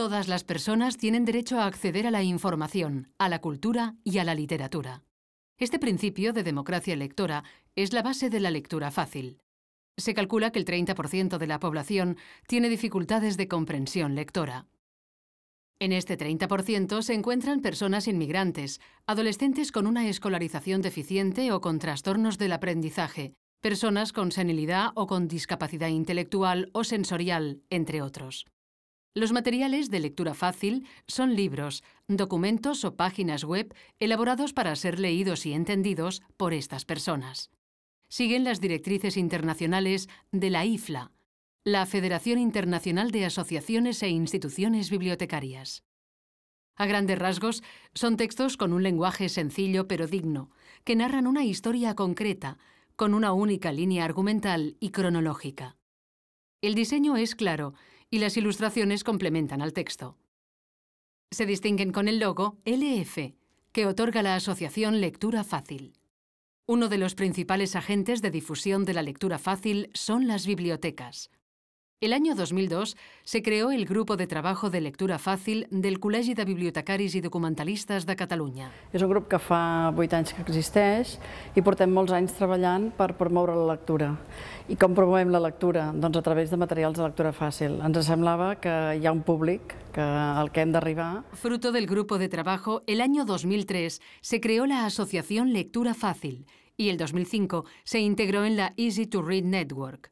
Todas las personas tienen derecho a acceder a la información, a la cultura y a la literatura. Este principio de democracia lectora es la base de la lectura fácil. Se calcula que el 30% de la población tiene dificultades de comprensión lectora. En este 30% se encuentran personas inmigrantes, adolescentes con una escolarización deficiente o con trastornos del aprendizaje, personas con senilidad o con discapacidad intelectual o sensorial, entre otros. Los materiales de lectura fácil son libros, documentos o páginas web elaborados para ser leídos y entendidos por estas personas. Siguen las directrices internacionales de la IFLA, la Federación Internacional de Asociaciones e Instituciones Bibliotecarias. A grandes rasgos, son textos con un lenguaje sencillo pero digno, que narran una historia concreta, con una única línea argumental y cronológica. El diseño es claro y las ilustraciones complementan al texto. Se distinguen con el logo LF, que otorga la asociación Lectura Fácil. Uno de los principales agentes de difusión de la lectura fácil son las bibliotecas, el año 2002 se creó el grupo de trabajo de lectura Fácil del Col·legi de Bibliotecaris i Documentalistes de Catalunya. Es un grup que fa 8 anys que existeix i portem molts anys treballant per promoure la lectura. I com la lectura? Doncs a través de materials de lectura fàcil. Ens semblava que hi ha un públic que al que hem d'arribar... Fruto del grupo de trabajo, el año 2003 se creó la Asociación Lectura Fácil y el 2005 se integró en la Easy to Read Network.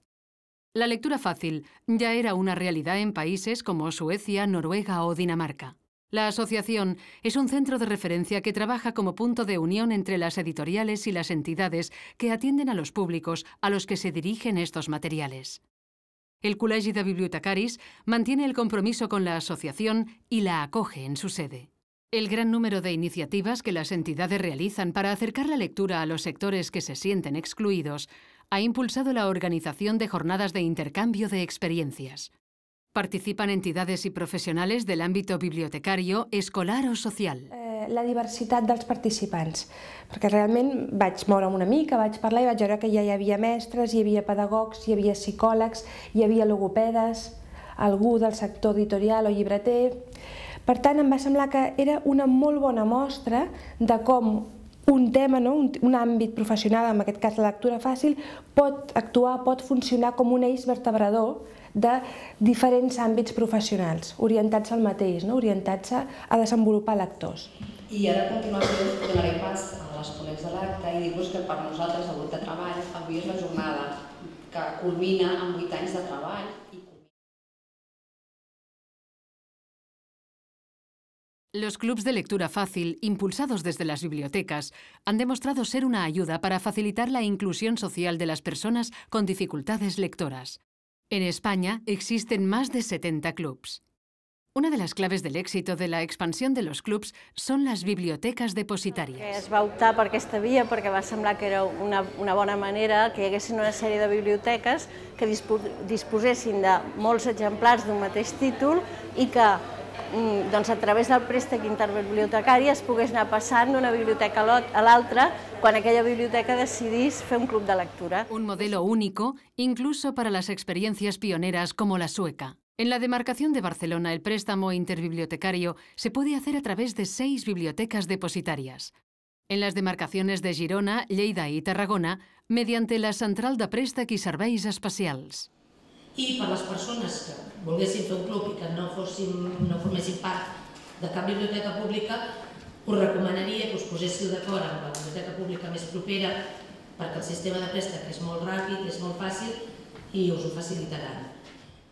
La lectura fácil ya era una realidad en países como Suecia, Noruega o Dinamarca. La asociación es un centro de referencia que trabaja como punto de unión entre las editoriales y las entidades que atienden a los públicos a los que se dirigen estos materiales. El colegio de Bibliotecaris mantiene el compromiso con la asociación y la acoge en su sede. El gran número de iniciativas que las entidades realizan para acercar la lectura a los sectores que se sienten excluidos ha impulsado la organización de jornadas de intercambio de experiencias. Participan entidades i profesionales del ámbito bibliotecario, escolar o social. Eh, la diversitat dels participants, perquè realment vaig amb una mica, vaig parlar i vaig veure que ja hi havia mestres, hi havia pedagogs, hi havia psicòlegs, hi havia logopedes, algú del sector editorial o llibreter... Per tant, em va semblar que era una molt bona mostra de com un tema, no? un, un àmbit professional, en aquest cas la lectura fàcil, pot actuar, pot funcionar com un eix vertebrador de diferents àmbits professionals, orientats al mateix, no? orientats a, desenvolupar lectors. I ara continuació donaré pas a les col·legs de l'acte i dir-vos que per nosaltres, el grup de treball, avui és la jornada que culmina amb 8 anys de treball Los clubs de lectura fácil, impulsados desde las bibliotecas, han demostrado ser una ayuda para facilitar la inclusión social de las personas con dificultades lectoras. En España existen más de 70 clubs. Una de las claves del éxito de la expansión de los clubs son las bibliotecas depositarias. Es va optar per aquesta porque perquè va semblar que era una, buena bona manera que hi una serie de bibliotecas que disposessin de molts exemplars d'un mateix título y que Mm, doncs a través del préstec interbibliotecari es pogués anar passant d'una biblioteca a l'altra quan aquella biblioteca decidís fer un club de lectura. Un modelo único, incluso para las experiencias pioneras como la sueca. En la demarcación de Barcelona, el préstamo interbibliotecario se puede hacer a través de seis bibliotecas depositarias. En las demarcaciones de Girona, Lleida y Tarragona, mediante la Central de Préstec i Serveis Especials. Y para las personas que volguessin fer un club i que no, fossin, no de cap biblioteca pública, us recomanaria que us de acuerdo amb la biblioteca pública més propera perquè el sistema de que és molt rápido, és molt fàcil y os lo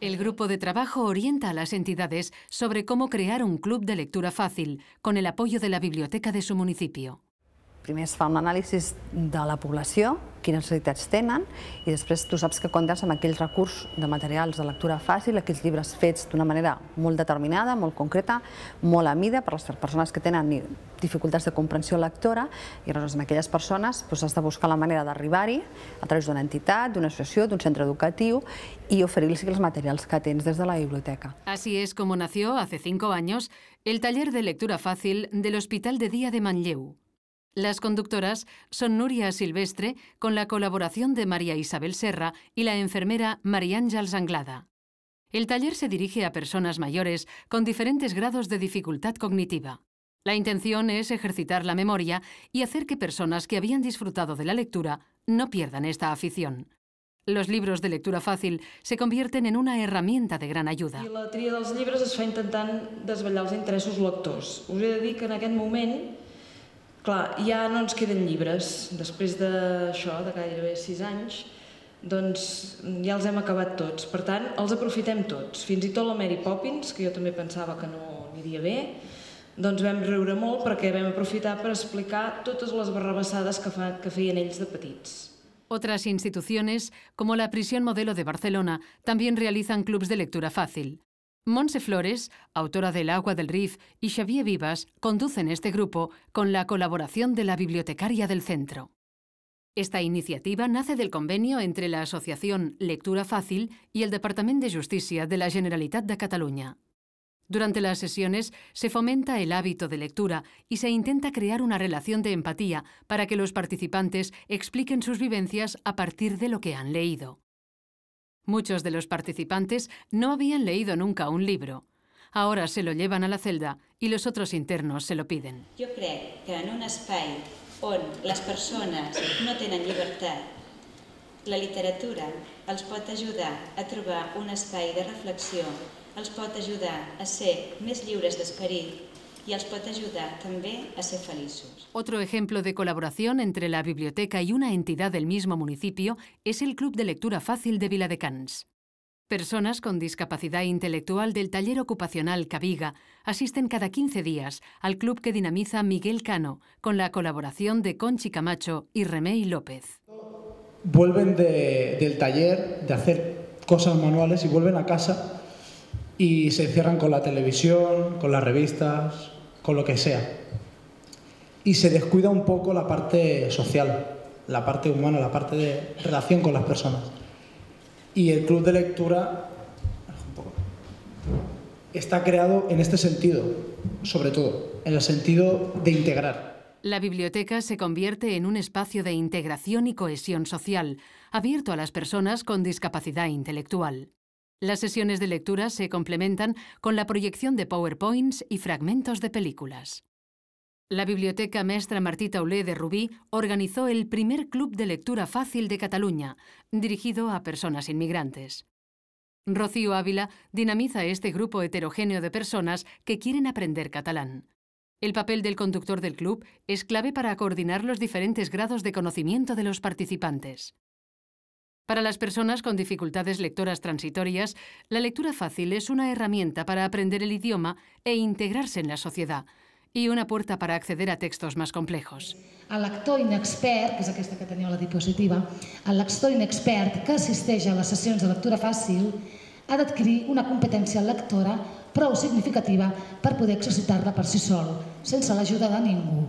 El grupo de trabajo orienta a las entidades sobre cómo crear un club de lectura fácil, con el apoyo de la biblioteca de su municipio. primer es fa un anàlisi de la població, quines necessitats tenen, i després tu saps que comptes amb aquells recursos de materials de lectura fàcil, aquells llibres fets d'una manera molt determinada, molt concreta, molt a mida per a les persones que tenen dificultats de comprensió lectora, i aleshores amb aquelles persones doncs, has de buscar la manera d'arribar-hi a través d'una entitat, d'una associació, d'un centre educatiu, i oferir los materials que tens des de la biblioteca. Así es como nació, hace cinco años, el taller de lectura fácil de l'Hospital de Dia de Manlleu. Las conductoras son Nuria Silvestre, con la colaboración de María Isabel Serra y la enfermera María Ángel El taller se dirige a personas mayores con diferentes grados de dificultad cognitiva. La intención es ejercitar la memoria y hacer que personas que habían disfrutado de la lectura no pierdan esta afición. Los libros de lectura fácil se convierten en una herramienta de gran ayuda. la dels llibres es fa intentant de Clar, ja no ens queden llibres. Després d'això, de gairebé sis anys, doncs ja els hem acabat tots. Per tant, els aprofitem tots. Fins i tot la Mary Poppins, que jo també pensava que no aniria bé, doncs vam riure molt perquè vam aprofitar per explicar totes les barrabassades que, fa, que feien ells de petits. Otras instituciones, como la Prisión Modelo de Barcelona, también realizan clubs de lectura fácil. Monse Flores, autora del Agua del Rif, y Xavier Vivas conducen este grupo con la colaboración de la bibliotecaria del centro. Esta iniciativa nace del convenio entre la Asociación Lectura Fácil y el Departamento de Justicia de la Generalitat de Cataluña. Durante las sesiones se fomenta el hábito de lectura y se intenta crear una relación de empatía para que los participantes expliquen sus vivencias a partir de lo que han leído. Muchos de los participantes no habían leído nunca un libro. Ahora se lo llevan a la celda y los otros internos se lo piden. Yo creo que en un espai on les no tienen libertad. la literatura els pot ayudar a trobar un espai de reflexión, els pot ayudar a ser més lliures d'esperit y les puede ayudar también a ser felices. Otro ejemplo de colaboración entre la biblioteca y una entidad del mismo municipio es el Club de Lectura Fácil de Viladecans. Personas con discapacidad intelectual del taller ocupacional Cabiga asisten cada 15 días al club que dinamiza Miguel Cano con la colaboración de Conchi Camacho y Remey López. Vuelven del taller de hacer cosas manuales y vuelven a casa y se encierran con la televisión, con las revistas, con lo que sea. Y se descuida un poco la parte social, la parte humana, la parte de relación con las personas. Y el club de lectura está creado en este sentido, sobre todo, en el sentido de integrar. La biblioteca se convierte en un espacio de integración y cohesión social, abierto a las personas con discapacidad intelectual. Las sesiones de lectura se complementan con la proyección de PowerPoints y fragmentos de películas. La Biblioteca maestra Martita Taulé de Rubí organizó el primer club de lectura fácil de Cataluña, dirigido a personas inmigrantes. Rocío Ávila dinamiza este grupo heterogéneo de personas que quieren aprender catalán. El papel del conductor del club es clave para coordinar los diferentes grados de conocimiento de los participantes. Para las personas con dificultades lectoras transitorias, la lectura fácil es una herramienta para aprender el idioma e integrarse en la sociedad i una porta per acceder a textos més complexos. El lector inexpert, que és aquesta que teniu a la diapositiva, el lector inexpert que assisteix a les sessions de lectura fàcil ha d'adquirir una competència lectora prou significativa per poder exercitar-la per si sol, sense l'ajuda de ningú.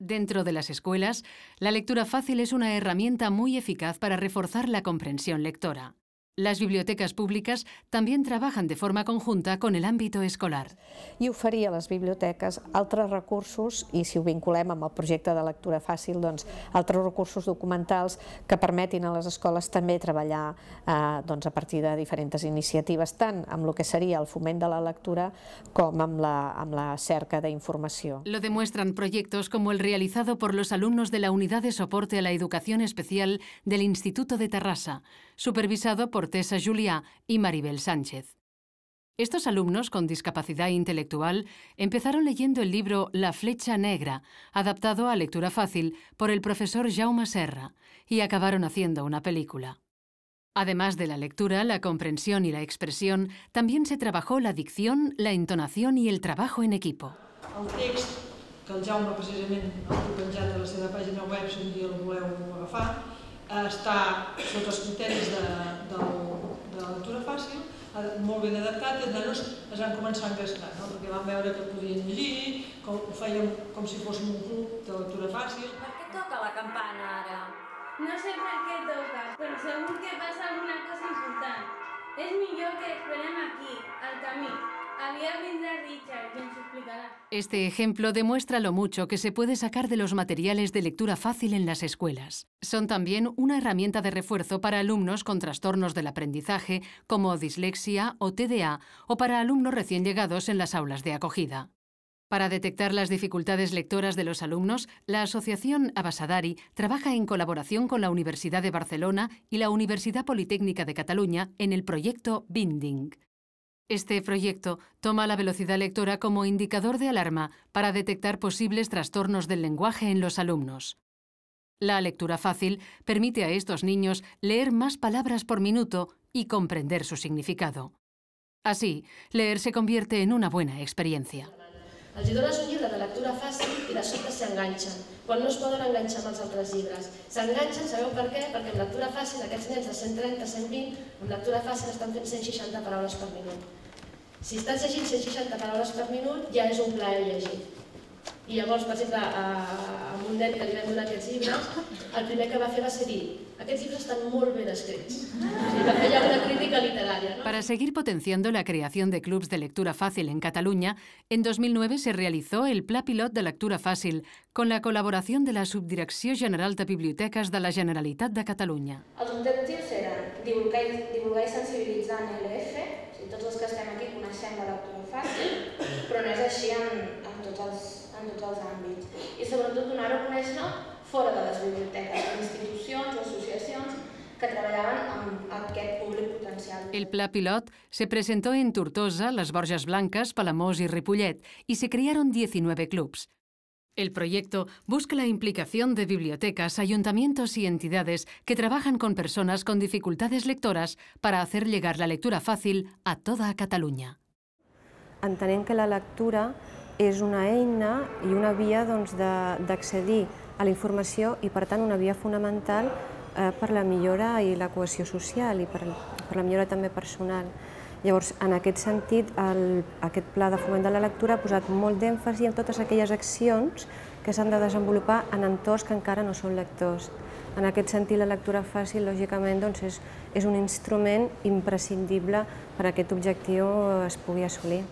Dentro de las escuelas, la lectura fácil es una herramienta muy eficaz para reforzar la comprensión lectora. Las bibliotecas públicas también trabajan de forma conjunta con el ámbito escolar. Y ofería a las bibliotecas otros recursos, y si ho vinculem amb el proyecto de lectura fácil, doncs otros recursos documentales que permiten a las escuelas también trabajar eh, a partir de diferentes iniciativas, tanto amb lo que sería el foment de la lectura como amb la, amb la cerca Lo demuestran proyectos como el realizado por los alumnos de la Unidad de Soporte a la Educación Especial del Instituto de Terrassa, supervisado por Tessa Juliá y Maribel Sánchez. Estos alumnos con discapacidad intelectual empezaron leyendo el libro La flecha negra, adaptado a lectura fácil por el profesor Jaume Serra, y acabaron haciendo una película. Además de la lectura, la comprensión y la expresión, también se trabajó la dicción, la entonación y el trabajo en equipo. està sota els criteris de, de lectura fàcil, eh, molt ben adaptat i els nanos es van començar a engrescar, no? perquè van veure que podien llegir, que ho fèiem com si fóssim un club de lectura fàcil. Per què toca la campana ara? No sé per què toca, però segur que passa alguna cosa important. És millor que esperem aquí, al camí. Este ejemplo demuestra lo mucho que se puede sacar de los materiales de lectura fácil en las escuelas. Son también una herramienta de refuerzo para alumnos con trastornos del aprendizaje como dislexia o TDA o para alumnos recién llegados en las aulas de acogida. Para detectar las dificultades lectoras de los alumnos, la Asociación Abasadari trabaja en colaboración con la Universidad de Barcelona y la Universidad Politécnica de Cataluña en el proyecto Binding. Este proyecto toma la velocidad lectora como indicador de alarma para detectar posibles trastornos del lenguaje en los alumnos. La lectura fácil permite a estos niños leer más palabras por minuto y comprender su significado. Así, leer se convierte en una buena experiencia. Al hi dones un llibre de lectura y las de se enganchan, quan no es poden enganxar amb els altres llibres. S'enganxen, sabeu per què? Perquè amb lectura fàcil aquests nens de 130, 120, amb lectura fácil están fent 160 palabras por minuto. Si estàs llegint 160 paraules per minut, ja és un plaer llegir. I llavors, per exemple, a, amb un nen que li vam donar aquests llibres, el primer que va fer va ser dir aquests libros están Va fer ja una crítica literària. ¿no? Para seguir potenciando la creación de clubs de lectura fácil en Cataluña, en 2009 se realizó el Pla Pilot de Lectura Fàcil con la col·laboració de la Subdirecció General de Biblioteques de la Generalitat de Catalunya. Els objectius eren divulgar i, divulgar i sensibilitzar en l'EF, educație, en, en, tots, els, en tots els àmbits. I sobretot donar a conèixer fora de les biblioteques, institucions o associacions que treballaven amb aquest públic potencial. El Pla Pilot se presentó en Tortosa, Las Borges Blancas, Palamós y Ripollet y se crearon 19 clubs. El proyecto busca la implicación de bibliotecas, ayuntamientos y entidades que trabajan con personas con dificultades lectoras para hacer llegar la lectura fácil a toda Cataluña. entenent que la lectura és una eina i una via doncs, d'accedir doncs, a la informació i, per tant, una via fonamental eh, per la millora i la cohesió social i per, per la millora també personal. Llavors, en aquest sentit, el, aquest pla de foment de la lectura ha posat molt d'èmfasi en totes aquelles accions que s'han de desenvolupar en entorns que encara no són lectors. En aquest sentit, la lectura fàcil, lògicament, doncs és, és un instrument imprescindible per a aquest objectiu eh, es pugui assolir.